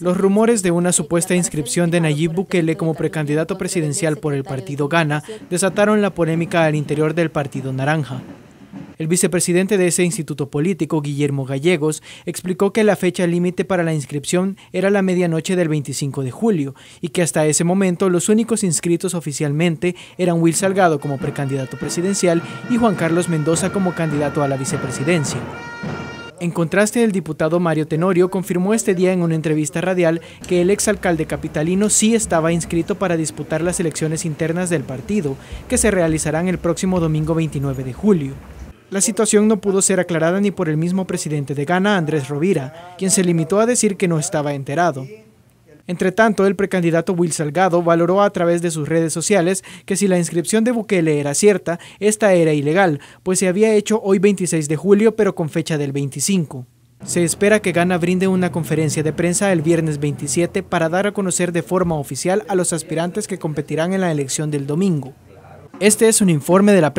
Los rumores de una supuesta inscripción de Nayib Bukele como precandidato presidencial por el partido Gana desataron la polémica al interior del partido Naranja. El vicepresidente de ese instituto político, Guillermo Gallegos, explicó que la fecha límite para la inscripción era la medianoche del 25 de julio y que hasta ese momento los únicos inscritos oficialmente eran Will Salgado como precandidato presidencial y Juan Carlos Mendoza como candidato a la vicepresidencia. En contraste, el diputado Mario Tenorio confirmó este día en una entrevista radial que el exalcalde capitalino sí estaba inscrito para disputar las elecciones internas del partido, que se realizarán el próximo domingo 29 de julio. La situación no pudo ser aclarada ni por el mismo presidente de Ghana, Andrés Rovira, quien se limitó a decir que no estaba enterado. Entre tanto, el precandidato Will Salgado valoró a través de sus redes sociales que si la inscripción de Bukele era cierta, esta era ilegal, pues se había hecho hoy 26 de julio pero con fecha del 25. Se espera que Gana brinde una conferencia de prensa el viernes 27 para dar a conocer de forma oficial a los aspirantes que competirán en la elección del domingo. Este es un informe de la